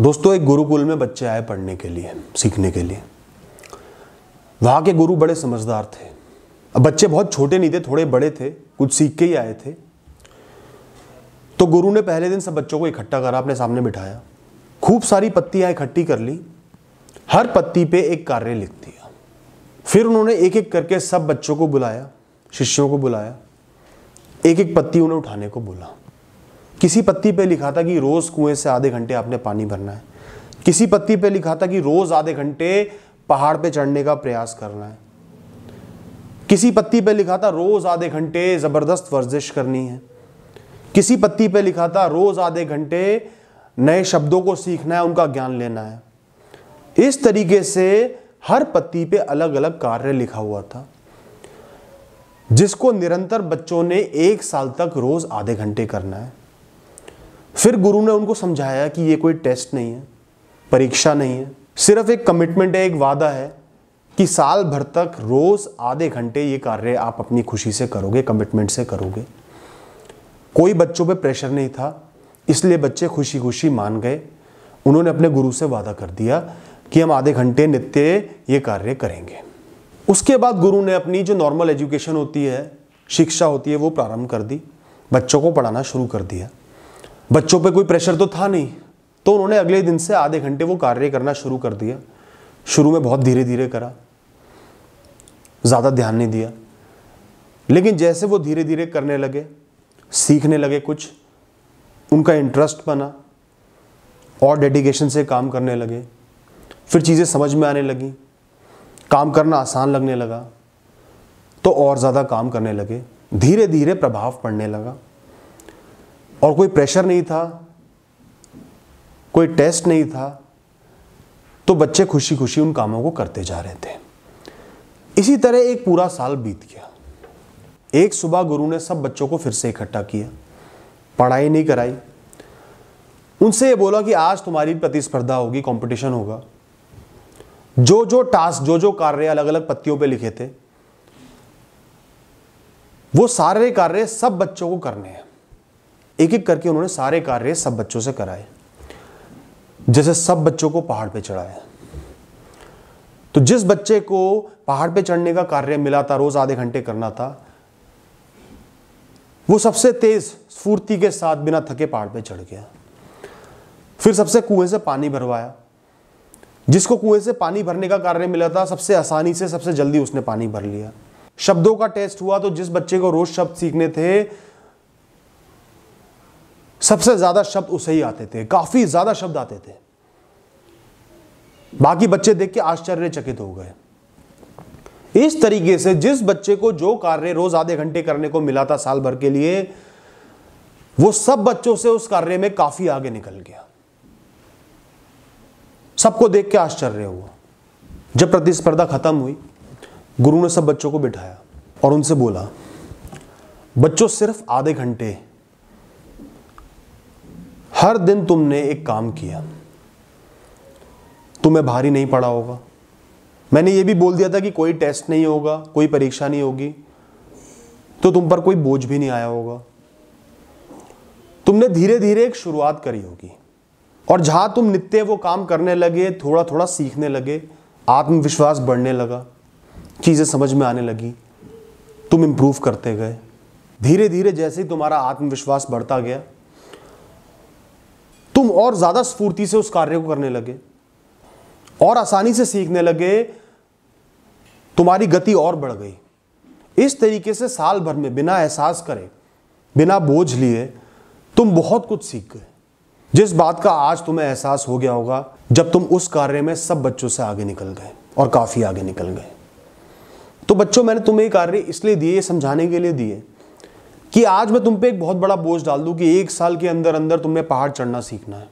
दोस्तों एक गुरुकुल में बच्चे आए पढ़ने के लिए सीखने के लिए वहाँ के गुरु बड़े समझदार थे अब बच्चे बहुत छोटे नहीं थे थोड़े बड़े थे कुछ सीख के ही आए थे तो गुरु ने पहले दिन सब बच्चों को इकट्ठा करा अपने सामने बिठाया खूब सारी पत्तियाँ इकट्ठी कर ली हर पत्ती पे एक कार्य लिख दिया फिर उन्होंने एक एक करके सब बच्चों को बुलाया शिष्यों को बुलाया एक एक पत्ती उन्हें उठाने को बोला किसी पत्ती पे लिखा था कि रोज़ कुएं से आधे घंटे आपने पानी भरना है किसी पत्ती पे लिखा था कि रोज़ आधे घंटे पहाड़ पे चढ़ने का प्रयास करना है किसी पत्ती पे लिखा था रोज़ आधे घंटे ज़बरदस्त वर्जिश करनी है किसी पत्ती पे लिखा था रोज़ आधे घंटे नए शब्दों को सीखना है उनका ज्ञान लेना है इस तरीके से हर पत्ती पे अलग अलग कार्य लिखा हुआ था जिसको निरंतर बच्चों ने एक साल तक रोज़ आधे घंटे करना है फिर गुरु ने उनको समझाया कि ये कोई टेस्ट नहीं है परीक्षा नहीं है सिर्फ एक कमिटमेंट है एक वादा है कि साल भर तक रोज आधे घंटे ये कार्य आप अपनी खुशी से करोगे कमिटमेंट से करोगे कोई बच्चों पे प्रेशर नहीं था इसलिए बच्चे खुशी खुशी मान गए उन्होंने अपने गुरु से वादा कर दिया कि हम आधे घंटे नित्य ये कार्य करेंगे उसके बाद गुरु ने अपनी जो नॉर्मल एजुकेशन होती है शिक्षा होती है वो प्रारंभ कर दी बच्चों को पढ़ाना शुरू कर दिया बच्चों पे कोई प्रेशर तो था नहीं तो उन्होंने अगले दिन से आधे घंटे वो कार्य करना शुरू कर दिया शुरू में बहुत धीरे धीरे करा ज़्यादा ध्यान नहीं दिया लेकिन जैसे वो धीरे धीरे करने लगे सीखने लगे कुछ उनका इंटरेस्ट बना और डेडिकेशन से काम करने लगे फिर चीज़ें समझ में आने लगी काम करना आसान लगने लगा तो और ज़्यादा काम करने लगे धीरे धीरे प्रभाव पड़ने लगा और कोई प्रेशर नहीं था कोई टेस्ट नहीं था तो बच्चे खुशी खुशी उन कामों को करते जा रहे थे इसी तरह एक पूरा साल बीत गया एक सुबह गुरु ने सब बच्चों को फिर से इकट्ठा किया पढ़ाई नहीं कराई उनसे ये बोला कि आज तुम्हारी प्रतिस्पर्धा होगी कंपटीशन होगा जो जो टास्क जो जो कार्य अलग अलग पत्तियों पे लिखे थे वो सारे कार्य सब बच्चों को करने हैं एक एक करके उन्होंने सारे कार्य सब बच्चों से कराए जैसे सब बच्चों को पहाड़ पे चढ़ाया तो जिस बच्चे को पहाड़ पे चढ़ने का कार्य मिला था रोज आधे घंटे करना था वो सबसे तेज स्फूर्ति के साथ बिना थके पहाड़ पे चढ़ गया फिर सबसे कुएं से पानी भरवाया जिसको कुएं से पानी भरने का कार्य मिला था सबसे आसानी से सबसे जल्दी उसने पानी भर लिया शब्दों का टेस्ट हुआ तो जिस बच्चे को रोज शब्द सीखने थे सबसे ज़्यादा शब्द उसे ही आते थे काफ़ी ज़्यादा शब्द आते थे बाकी बच्चे देख के आश्चर्यचकित हो गए इस तरीके से जिस बच्चे को जो कार्य रोज आधे घंटे करने को मिला था साल भर के लिए वो सब बच्चों से उस कार्य में काफी आगे निकल गया सबको देख के आश्चर्य हुआ जब प्रतिस्पर्धा खत्म हुई गुरु ने सब बच्चों को बिठाया और उनसे बोला बच्चों सिर्फ आधे घंटे हर दिन तुमने एक काम किया तुम्हें भारी नहीं पड़ा होगा मैंने ये भी बोल दिया था कि कोई टेस्ट नहीं होगा कोई परीक्षा नहीं होगी तो तुम पर कोई बोझ भी नहीं आया होगा तुमने धीरे धीरे एक शुरुआत करी होगी और जहां तुम नित्य वो काम करने लगे थोड़ा थोड़ा सीखने लगे आत्मविश्वास बढ़ने लगा चीज़ें समझ में आने लगी तुम इम्प्रूव करते गए धीरे धीरे जैसे ही तुम्हारा आत्मविश्वास बढ़ता गया तुम और ज़्यादा स्फूर्ति से उस कार्य को करने लगे और आसानी से सीखने लगे तुम्हारी गति और बढ़ गई इस तरीके से साल भर में बिना एहसास करे बिना बोझ लिए तुम बहुत कुछ सीख गए जिस बात का आज तुम्हें एहसास हो गया होगा जब तुम उस कार्य में सब बच्चों से आगे निकल गए और काफ़ी आगे निकल गए तो बच्चों मैंने तुम्हें ये कार्य इसलिए दिए समझाने के लिए दिए कि आज मैं तुम पे एक बहुत बड़ा बोझ डाल दू कि एक साल के अंदर अंदर तुमने पहाड़ चढ़ना सीखना है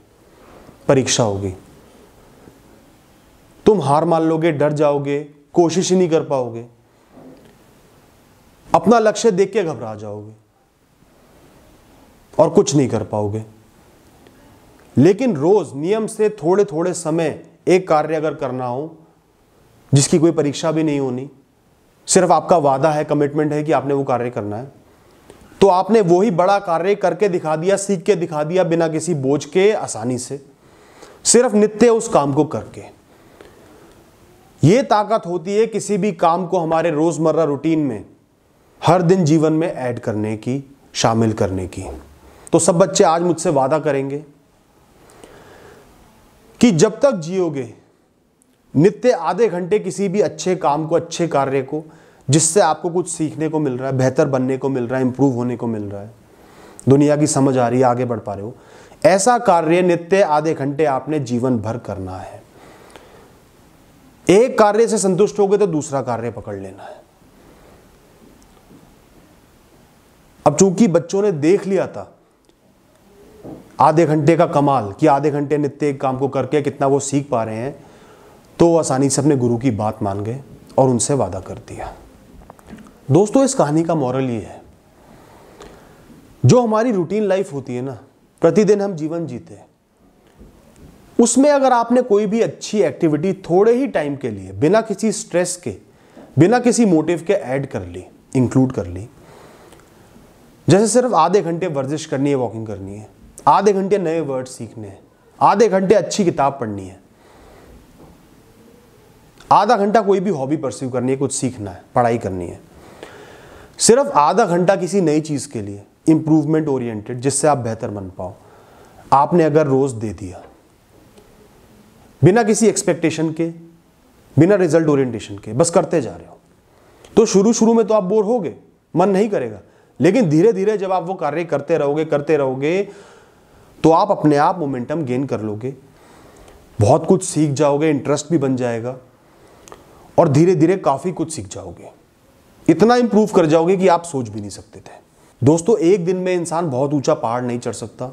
परीक्षा होगी तुम हार मान लोगे डर जाओगे कोशिश ही नहीं कर पाओगे अपना लक्ष्य देख के घबरा जाओगे और कुछ नहीं कर पाओगे लेकिन रोज नियम से थोड़े थोड़े समय एक कार्य अगर करना हो जिसकी कोई परीक्षा भी नहीं होनी सिर्फ आपका वादा है कमिटमेंट है कि आपने वो कार्य करना है तो आपने वही बड़ा कार्य करके दिखा दिया सीख के दिखा दिया बिना किसी बोझ के आसानी से सिर्फ नित्य उस काम को करके ये ताकत होती है किसी भी काम को हमारे रोजमर्रा रूटीन में हर दिन जीवन में ऐड करने की शामिल करने की तो सब बच्चे आज मुझसे वादा करेंगे कि जब तक जियोगे नित्य आधे घंटे किसी भी अच्छे काम को अच्छे कार्य को जिससे आपको कुछ सीखने को मिल रहा है बेहतर बनने को मिल रहा है इंप्रूव होने को मिल रहा है दुनिया की समझ आ रही है आगे बढ़ पा रहे हो ऐसा कार्य नित्य आधे घंटे आपने जीवन भर करना है एक कार्य से संतुष्ट हो गए तो दूसरा कार्य पकड़ लेना है अब चूंकि बच्चों ने देख लिया था आधे घंटे का कमाल कि आधे घंटे नित्य एक काम को करके कितना वो सीख पा रहे हैं तो आसानी से अपने गुरु की बात मान गए और उनसे वादा कर दिया दोस्तों इस कहानी का मॉरल ये है जो हमारी रूटीन लाइफ होती है ना प्रतिदिन हम जीवन जीते हैं उसमें अगर आपने कोई भी अच्छी एक्टिविटी थोड़े ही टाइम के लिए बिना किसी स्ट्रेस के बिना किसी मोटिव के ऐड कर ली इंक्लूड कर ली जैसे सिर्फ आधे घंटे वर्जिश करनी है वॉकिंग करनी है आधे घंटे नए वर्ड सीखने हैं आधे घंटे अच्छी किताब पढ़नी है आधा घंटा कोई भी हॉबी परस्यू करनी है कुछ सीखना है पढ़ाई करनी है सिर्फ आधा घंटा किसी नई चीज़ के लिए इम्प्रूवमेंट ओरिएंटेड जिससे आप बेहतर बन पाओ आपने अगर रोज़ दे दिया बिना किसी एक्सपेक्टेशन के बिना रिजल्ट ओरिएंटेशन के बस करते जा रहे हो तो शुरू शुरू में तो आप बोर होगे मन नहीं करेगा लेकिन धीरे धीरे जब आप वो कार्य करते रहोगे करते रहोगे तो आप अपने आप मोमेंटम गेन कर लोगे बहुत कुछ सीख जाओगे इंटरेस्ट भी बन जाएगा और धीरे धीरे काफ़ी कुछ सीख जाओगे इतना इंप्रूव कर जाओगे कि आप सोच भी नहीं सकते थे दोस्तों एक दिन में इंसान बहुत ऊंचा पहाड़ नहीं चढ़ सकता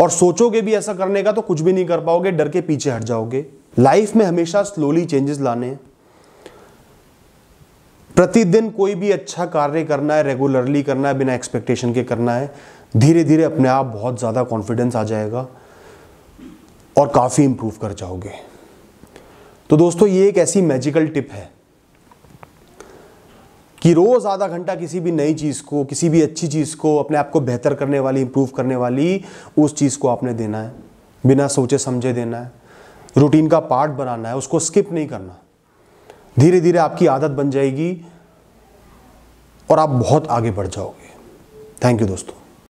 और सोचोगे भी ऐसा करने का तो कुछ भी नहीं कर पाओगे डर के पीछे हट जाओगे लाइफ में हमेशा स्लोली चेंजेस लाने प्रतिदिन कोई भी अच्छा कार्य करना है रेगुलरली करना है बिना एक्सपेक्टेशन के करना है धीरे धीरे अपने आप बहुत ज़्यादा कॉन्फिडेंस आ जाएगा और काफ़ी इंप्रूव कर जाओगे तो दोस्तों ये एक ऐसी मैजिकल टिप है कि रोज़ आधा घंटा किसी भी नई चीज़ को किसी भी अच्छी चीज़ को अपने आप को बेहतर करने वाली इम्प्रूव करने वाली उस चीज़ को आपने देना है बिना सोचे समझे देना है रूटीन का पार्ट बनाना है उसको स्किप नहीं करना धीरे धीरे आपकी आदत बन जाएगी और आप बहुत आगे बढ़ जाओगे थैंक यू दोस्तों